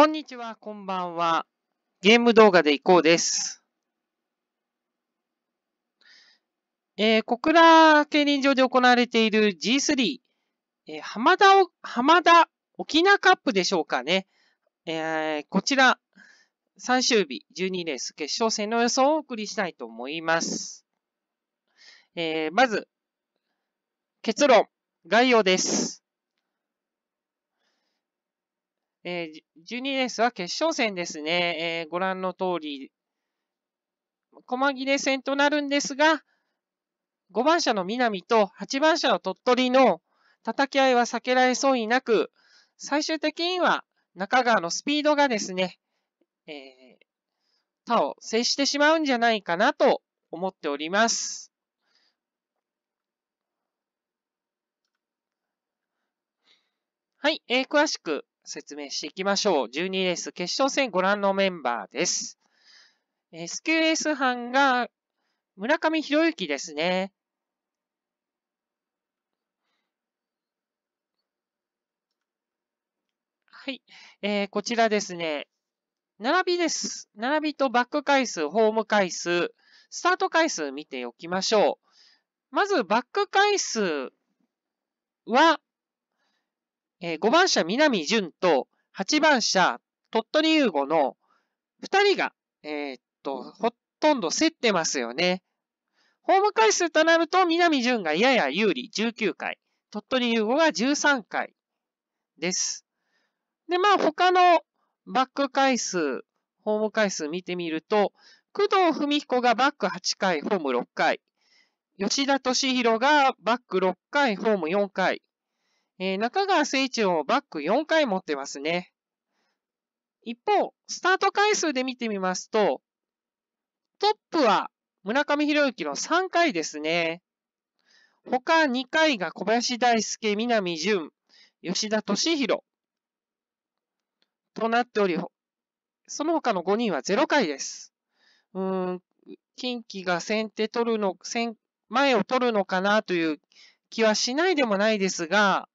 こんにちは、こんばんは。ゲーム動画でいこうです。えー、小倉競輪場で行われている G3、えー、浜田、浜田沖縄カップでしょうかね。えー、こちら、最終日12レース決勝戦の予想をお送りしたいと思います。えー、まず、結論、概要です。えー、12レースは決勝戦ですね。えー、ご覧の通り、細切れ戦となるんですが、5番車の南と8番車の鳥取の叩き合いは避けられそうになく、最終的には中川のスピードがですね、えー、他を制してしまうんじゃないかなと思っております。はい、えー、詳しく説明していきましょう。12レース決勝戦ご覧のメンバーです。えー、レース班が村上博之ですね。はい。えー、こちらですね。並びです。並びとバック回数、ホーム回数、スタート回数見ておきましょう。まず、バック回数は、えー、5番車南淳と8番車鳥取優吾の2人が、えー、っと、ほとんど競ってますよね。ホーム回数となると、南淳がやや有利、19回。鳥取優吾が13回です。で、まあ、他のバック回数、ホーム回数見てみると、工藤文彦がバック8回、ホーム6回。吉田敏弘がバック6回、ホーム4回。えー、中川誠一をバック4回持ってますね。一方、スタート回数で見てみますと、トップは村上博之の3回ですね。他2回が小林大輔、南淳、吉田敏弘となっており、その他の5人は0回です。うん、近畿が先手取るの、先、前を取るのかなという気はしないでもないですが、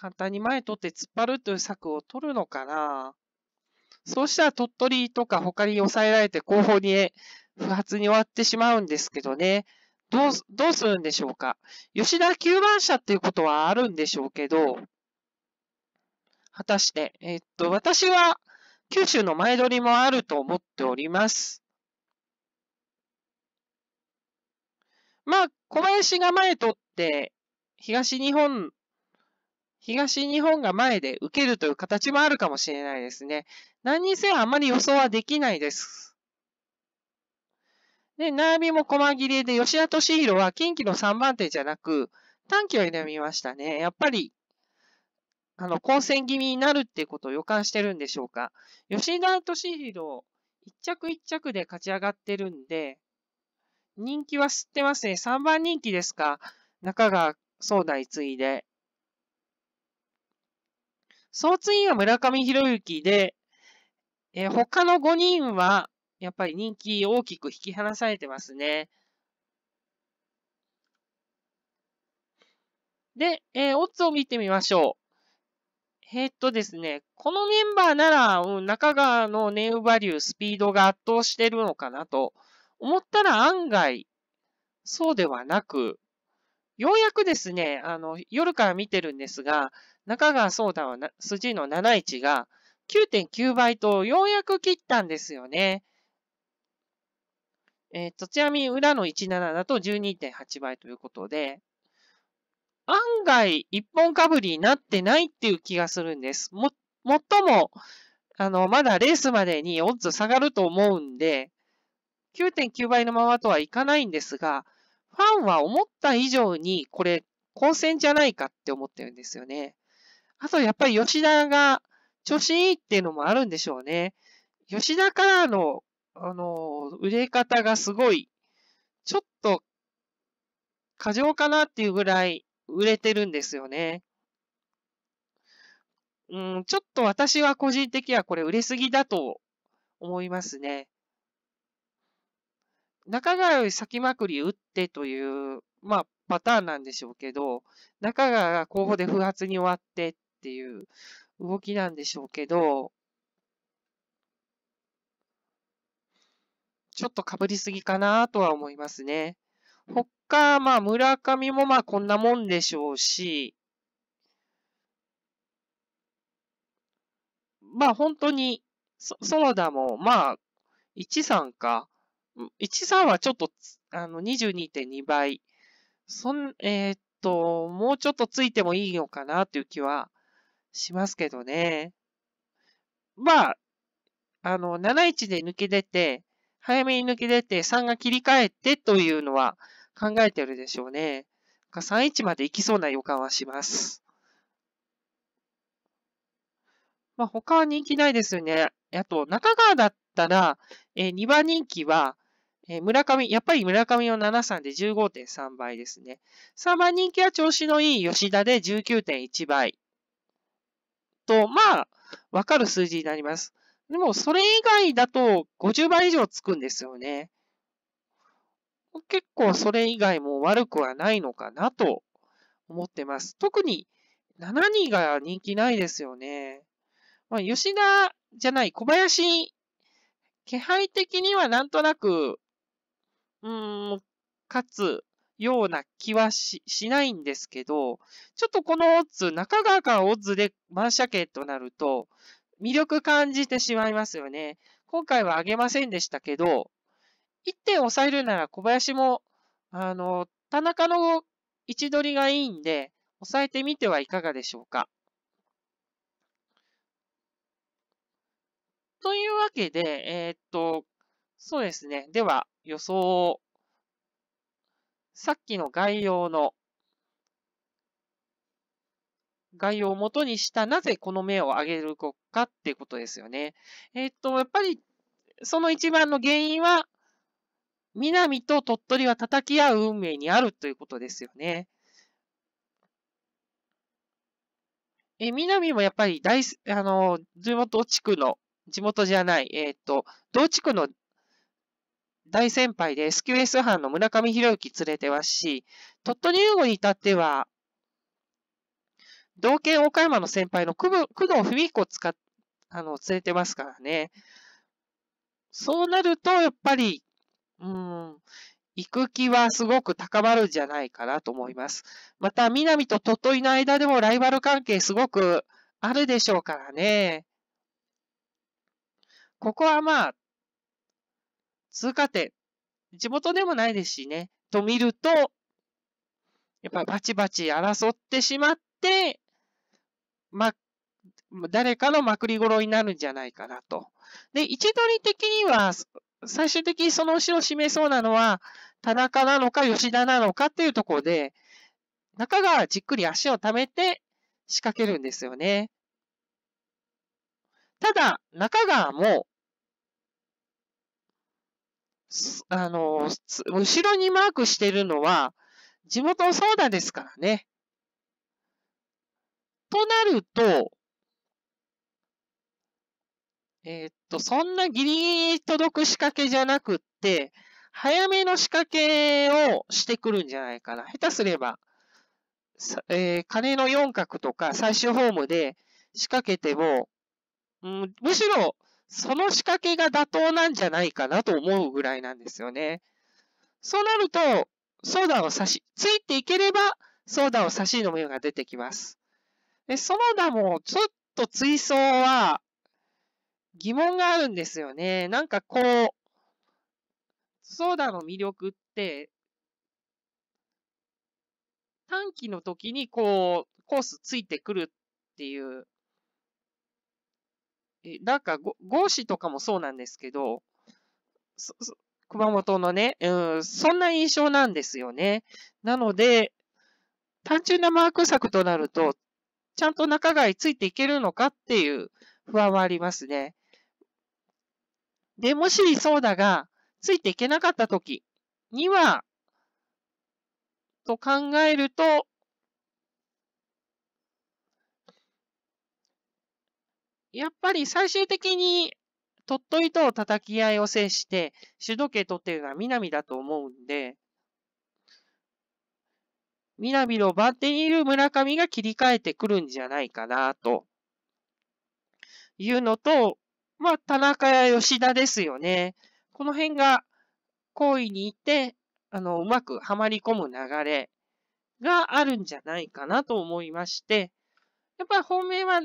簡単に前取って突っ張るという策を取るのかなそうしたら鳥取とか他に抑えられて後方に不発に終わってしまうんですけどね。どう、どうするんでしょうか。吉田9番車っていうことはあるんでしょうけど、果たして、えっと、私は九州の前取りもあると思っております。まあ、小林が前取って、東日本東日本が前で受けるという形もあるかもしれないですね。何にせよあまり予想はできないです。で、並びも細切れで、吉田敏弘は近畿の3番手じゃなく、短期を選びましたね。やっぱり、あの、混戦気味になるってことを予感してるんでしょうか。吉田敏弘、一着一着で勝ち上がってるんで、人気は吸ってますね。3番人気ですか。中川総大次いで。その次が村上博之で、えー、他の5人は、やっぱり人気大きく引き離されてますね。で、えー、オッズを見てみましょう。えー、っとですね、このメンバーなら、うん、中川のネウバリュー、スピードが圧倒してるのかなと思ったら案外、そうではなく、ようやくですね、あの、夜から見てるんですが、中川壮太は筋の71が9.9倍とようやく切ったんですよね。えっ、ー、と、ちなみに裏の17だと12.8倍ということで、案外一本かぶりになってないっていう気がするんです。も、もっとも、あの、まだレースまでにオッズ下がると思うんで、9.9倍のままとはいかないんですが、ファンは思った以上にこれ、混戦じゃないかって思ってるんですよね。あとやっぱり吉田が調子いいっていうのもあるんでしょうね。吉田からの、あの、売れ方がすごい、ちょっと過剰かなっていうぐらい売れてるんですよね。うん、ちょっと私は個人的にはこれ売れすぎだと思いますね。中川より先まくり打ってという、まあ、パターンなんでしょうけど、中川が候補で不発に終わってっていう動きなんでしょうけど、ちょっとかぶりすぎかなとは思いますね。他、まあ村上もまあこんなもんでしょうし、まあ本当に、そ、園ダも、まあ、13か。13はちょっと、あの、22.2倍。そん、えー、っと、もうちょっとついてもいいのかなという気はしますけどね。まあ、あの、7-1で抜け出て、早めに抜け出て、3が切り替えてというのは考えてるでしょうね。3-1まで行きそうな予感はします。まあ、他は人気ないですよね。あと、中川だったら、えー、2番人気は、えー、村上、やっぱり村上の7-3で15.3倍ですね。3番人気は調子のいい吉田で19.1倍。と、まあ、わかる数字になります。でも、それ以外だと50倍以上つくんですよね。結構それ以外も悪くはないのかなと思ってます。特に72が人気ないですよね。まあ、吉田じゃない、小林、気配的にはなんとなく、うーん、勝つような気はししないんですけど、ちょっとこのオッズ、中川からオッズで満車券となると、魅力感じてしまいますよね。今回は上げませんでしたけど、1点抑えるなら小林も、あの、田中の位置取りがいいんで、抑えてみてはいかがでしょうか。というわけで、えー、っと、そうですね。では、予想をさっきの概要の、概要を元にした、なぜこの目を上げるのかっていうことですよね。えー、っと、やっぱり、その一番の原因は、南と鳥取は叩き合う運命にあるということですよね。え、南もやっぱり大、あの、地元地区の、地元じゃない、えっ、ー、と、同地区の大先輩で SQS 班の村上博之連れてますし、鳥取遊具に至っては、同県岡山の先輩の工藤文彦を使っあの連れてますからね。そうなると、やっぱり、うん、行く気はすごく高まるんじゃないかなと思います。また、南と鳥取の間でもライバル関係すごくあるでしょうからね。ここはまあ、通過点、地元でもないですしね、と見ると、やっぱバチバチ争ってしまって、ま、誰かのまくり頃になるんじゃないかなと。で、位置取り的には、最終的にその後ろを占めそうなのは、田中なのか吉田なのかっていうところで、中川じっくり足を溜めて仕掛けるんですよね。ただ、中川もあの、後ろにマークしてるのは、地元のソーダですからね。となると、えー、っと、そんなギリギリ届く仕掛けじゃなくって、早めの仕掛けをしてくるんじゃないかな。下手すれば、えー、金の四角とか最終ホームで仕掛けても、うん、むしろその仕掛けが妥当なんじゃないかなと思うぐらいなんですよね。そうなると、ソーダを差し、ついていければ、ソーダを差し飲むようが出てきます。で、そのダも、ちょっと追走は、疑問があるんですよね。なんかこう、ソーダの魅力って、短期の時にこう、コースついてくるっていうなんか、合詞とかもそうなんですけど、熊本のね、うん、そんな印象なんですよね。なので、単純なマーク作となると、ちゃんと仲買ついていけるのかっていう不安はありますね。で、もしそうだが、ついていけなかった時には、と考えると、やっぱり最終的に鳥取と叩き合いを制して、主導権取ってるのは南だと思うんで、南の番手にいる村上が切り替えてくるんじゃないかな、というのと、まあ、田中や吉田ですよね。この辺が、好意にいて、あの、うまくはまり込む流れがあるんじゃないかなと思いまして、やっぱり本命は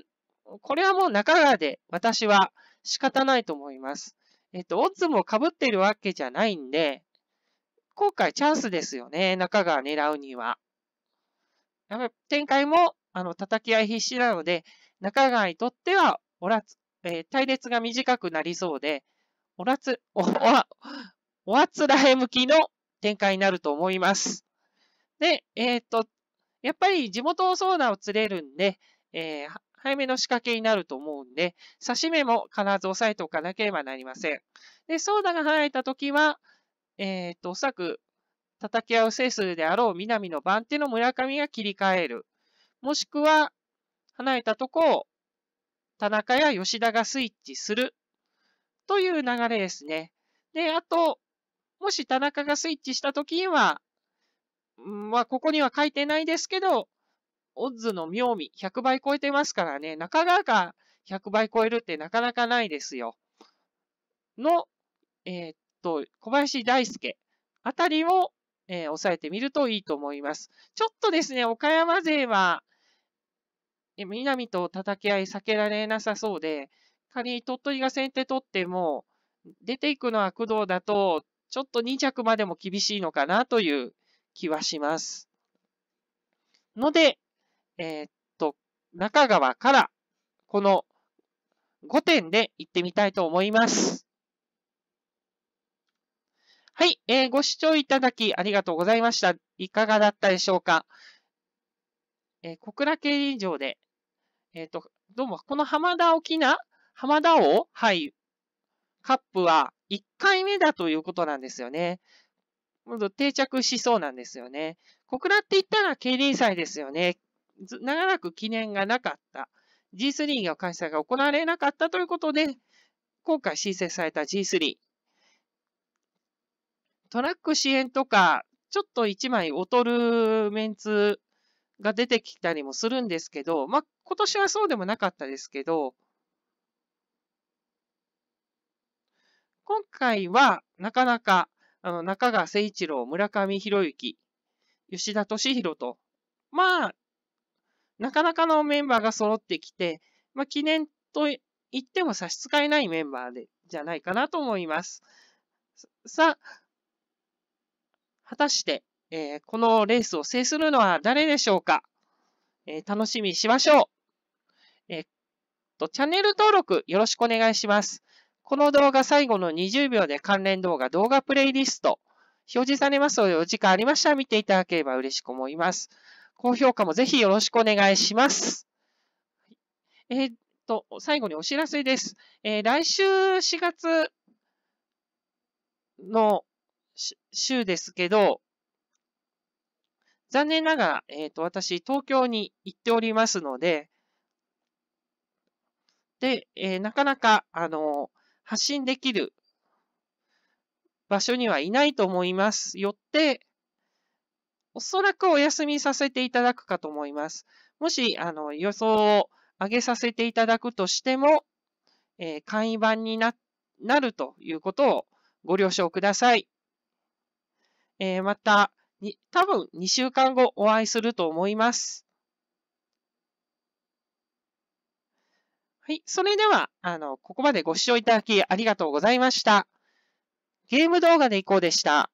これはもう中川で私は仕方ないと思います。えっと、オッズも被ってるわけじゃないんで、今回チャンスですよね、中川狙うには。やっぱり展開も、あの、叩き合い必死なので、中川にとっては、おらつ、えー、隊列が短くなりそうで、おらつ、お、おら、おあつらへ向きの展開になると思います。で、えー、っと、やっぱり地元相談を釣れるんで、えー、早めの仕掛けになると思うんで、刺し目も必ず押さえておかなければなりません。で、ソーダが入ったときは、えー、っと、おそらく叩き合うセ数であろう南の番手の村上が切り替える。もしくは、離れたとこを田中や吉田がスイッチするという流れですね。で、あと、もし田中がスイッチしたときには、んまあ、ここには書いてないですけど、オッズの妙味、100倍超えてますからね、なかなか100倍超えるってなかなかないですよ。の、えー、っと、小林大輔あたりを、えー、抑えてみるといいと思います。ちょっとですね、岡山勢は、南と叩き合い避けられなさそうで、仮に鳥取が先手取っても、出ていくのは工藤だと、ちょっと2着までも厳しいのかなという気はします。ので、えー、っと、中川から、この5点で行ってみたいと思います。はい、えー、ご視聴いただきありがとうございました。いかがだったでしょうか。えー、小倉競輪場で、えっ、と、どうも、この浜田沖縄浜田王はい、カップは1回目だということなんですよね。定着しそうなんですよね。小倉って言ったら競輪祭ですよね。長らく記念がなかった。G3 の開催が行われなかったということで、今回申請された G3。トラック支援とか、ちょっと1枚劣るメンツが出てきたりもするんですけど、まあ、今年はそうでもなかったですけど、今回はなかなか、あの、中川誠一郎、村上博之、吉田敏弘と、まあ、なかなかのメンバーが揃ってきて、まあ、記念と言っても差し支えないメンバーで、じゃないかなと思います。さあ、果たして、えー、このレースを制するのは誰でしょうか、えー、楽しみにしましょう。えっと、チャンネル登録よろしくお願いします。この動画最後の20秒で関連動画、動画プレイリスト、表示されますのでお時間ありましたら見ていただければ嬉しく思います。高評価もぜひよろしくお願いします。えー、っと、最後にお知らせです。えー、来週4月の週ですけど、残念ながら、えっ、と、私、東京に行っておりますので、で、えー、なかなか、あの発信できる場所にはいないと思います。よって、おそらくお休みさせていただくかと思います。もし、あの、予想を上げさせていただくとしても、えー、簡易版にな、なるということをご了承ください。えー、また、に、多分2週間後お会いすると思います。はい。それでは、あの、ここまでご視聴いただきありがとうございました。ゲーム動画でいこうでした。